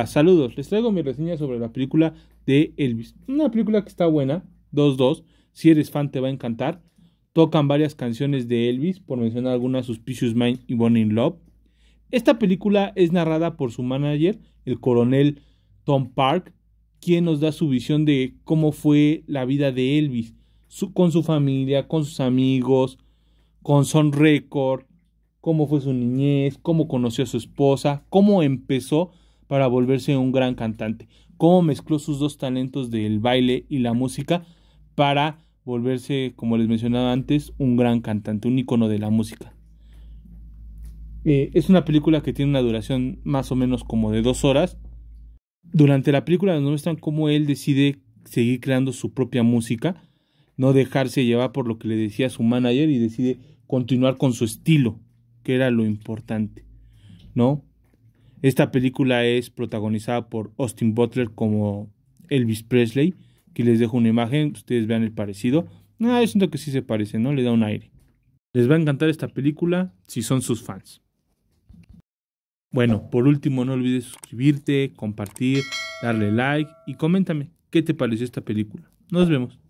Ah, saludos, les traigo mi reseña sobre la película de Elvis. Una película que está buena, 2-2. Si eres fan, te va a encantar. Tocan varias canciones de Elvis, por mencionar algunas, Suspicious Mind y Born in Love. Esta película es narrada por su manager, el coronel Tom Park, quien nos da su visión de cómo fue la vida de Elvis, con su familia, con sus amigos, con Son Record, cómo fue su niñez, cómo conoció a su esposa, cómo empezó para volverse un gran cantante. Cómo mezcló sus dos talentos del baile y la música para volverse, como les mencionaba antes, un gran cantante, un icono de la música. Eh, es una película que tiene una duración más o menos como de dos horas. Durante la película nos muestran cómo él decide seguir creando su propia música, no dejarse llevar por lo que le decía su manager y decide continuar con su estilo, que era lo importante, ¿no? Esta película es protagonizada por Austin Butler como Elvis Presley. Aquí les dejo una imagen, ustedes vean el parecido. Ah, yo siento que sí se parece, ¿no? Le da un aire. Les va a encantar esta película si son sus fans. Bueno, por último, no olvides suscribirte, compartir, darle like y coméntame qué te pareció esta película. Nos vemos.